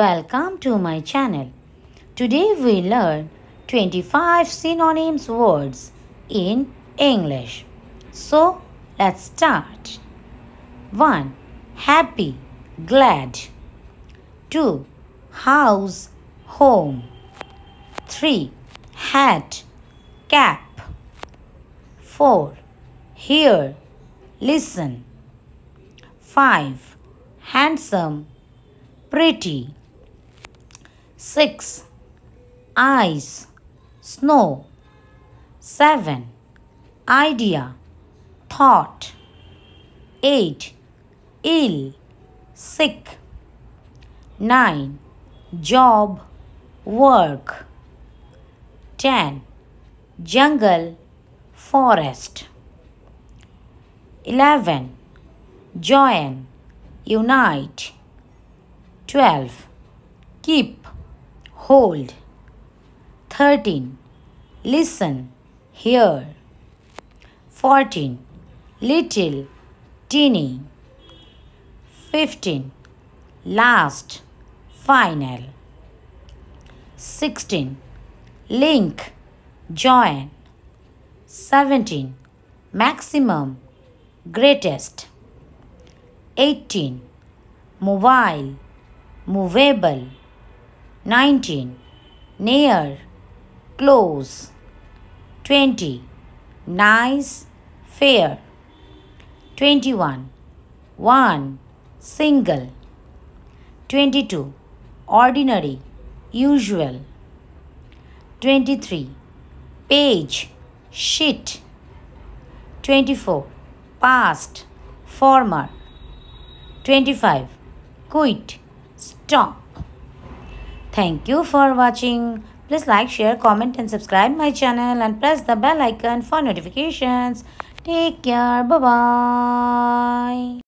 Welcome to my channel. Today we learn 25 synonyms words in English. So let's start. 1. Happy, glad. 2. House, home. 3. Hat, cap. 4. Hear, listen. 5. Handsome, pretty. 6. Ice, snow. 7. Idea, thought. 8. Ill, sick. 9. Job, work. 10. Jungle, forest. 11. Join, unite. 12. Keep, hold. 13. Listen, hear. 14. Little, teeny. 15. Last, final. 16. Link, join. 17. Maximum, greatest. 18. Mobile, movable. 19. Near, close. 20. Nice, fair. 21. One, single. 22. Ordinary, usual. 23. Page, sheet. 24. Past, former. 25. Quit, stop. Thank you for watching. Please like, share, comment and subscribe my channel and press the bell icon for notifications. Take care. Bye-bye.